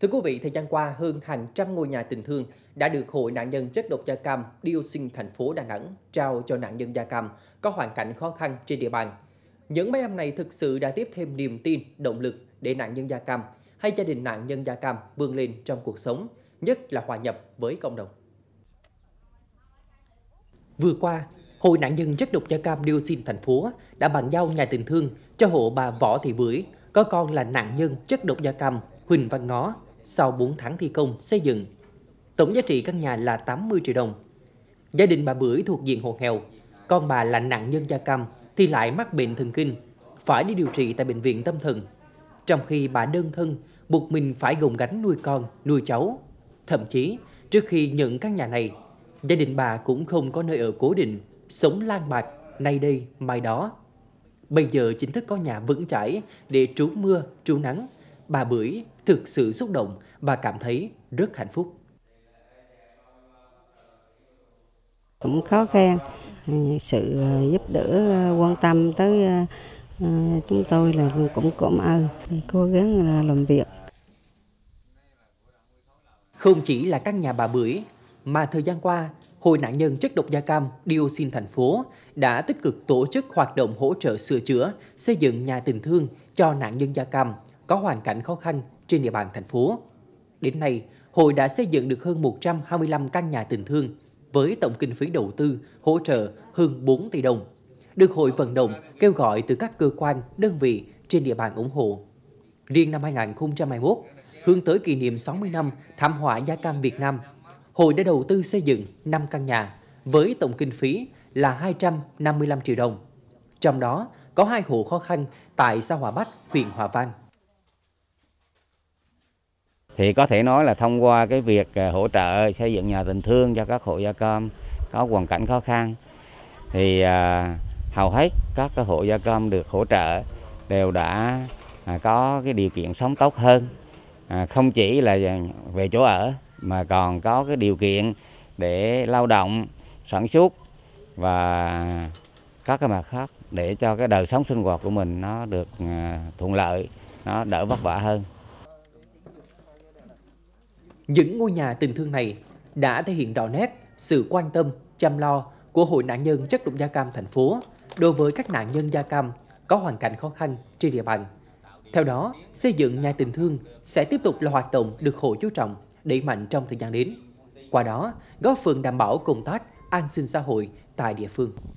Thưa quý vị, thời gian qua, hơn hàng trăm ngôi nhà tình thương đã được Hội nạn nhân chất độc da cam Dioxin thành phố Đà Nẵng trao cho nạn nhân da cam có hoàn cảnh khó khăn trên địa bàn. Những máy ấm này thực sự đã tiếp thêm niềm tin, động lực để nạn nhân da cam hay gia đình nạn nhân da cam vươn lên trong cuộc sống, nhất là hòa nhập với cộng đồng. Vừa qua, Hội nạn nhân chất độc da cam Dioxin thành phố đã bàn giao nhà tình thương cho hộ bà Võ Thị Bưởi, có con là nạn nhân chất độc da cam Huỳnh Văn Ngó sau 4 tháng thi công xây dựng. Tổng giá trị căn nhà là 80 triệu đồng. Gia đình bà Bưởi thuộc diện hộ nghèo, con bà là nạn nhân da cam thì lại mắc bệnh thần kinh, phải đi điều trị tại bệnh viện tâm thần. Trong khi bà đơn thân, buộc mình phải gồng gánh nuôi con, nuôi cháu. Thậm chí, trước khi nhận căn nhà này, gia đình bà cũng không có nơi ở cố định, sống lang bạc, nay đây, mai đó. Bây giờ chính thức có nhà vững chãi để trú mưa, trú nắng, bà Bưởi thực sự xúc động và cảm thấy rất hạnh phúc. Cũng khó khăn, sự ờ, giúp đỡ ờ, quan tâm tới ờ, chúng tôi là cũng cảm ơn, cố gắng làm việc. Không chỉ là các nhà bà bưởi, mà thời gian qua, Hội nạn nhân chất độc da cam Dioxin thành phố đã tích cực tổ chức hoạt động hỗ trợ sửa chữa, xây dựng nhà tình thương cho nạn nhân da cam có hoàn cảnh khó khăn trên địa bàn thành phố. Đến nay, hội đã xây dựng được hơn 125 căn nhà tình thương với tổng kinh phí đầu tư hỗ trợ hơn 4 tỷ đồng. Được hội vận động kêu gọi từ các cơ quan, đơn vị trên địa bàn ủng hộ. Riêng năm 2021, hướng tới kỷ niệm 60 năm thảm họa da cam Việt Nam, hội đã đầu tư xây dựng 5 căn nhà với tổng kinh phí là 255 triệu đồng. Trong đó có hai hộ khó khăn tại xã Hòa Bắc, huyện Hòa Vang thì có thể nói là thông qua cái việc à, hỗ trợ xây dựng nhà tình thương cho các hộ gia cơm có hoàn cảnh khó khăn thì à, hầu hết các cái hộ gia cơm được hỗ trợ đều đã à, có cái điều kiện sống tốt hơn à, không chỉ là về chỗ ở mà còn có cái điều kiện để lao động sản xuất và các cái mặt khác để cho cái đời sống sinh hoạt của mình nó được à, thuận lợi nó đỡ vất vả hơn những ngôi nhà tình thương này đã thể hiện rõ nét sự quan tâm, chăm lo của Hội nạn nhân chất độc da cam thành phố đối với các nạn nhân da cam có hoàn cảnh khó khăn trên địa bàn. Theo đó, xây dựng nhà tình thương sẽ tiếp tục là hoạt động được hội chú trọng, đẩy mạnh trong thời gian đến. Qua đó, góp phần đảm bảo công tác an sinh xã hội tại địa phương.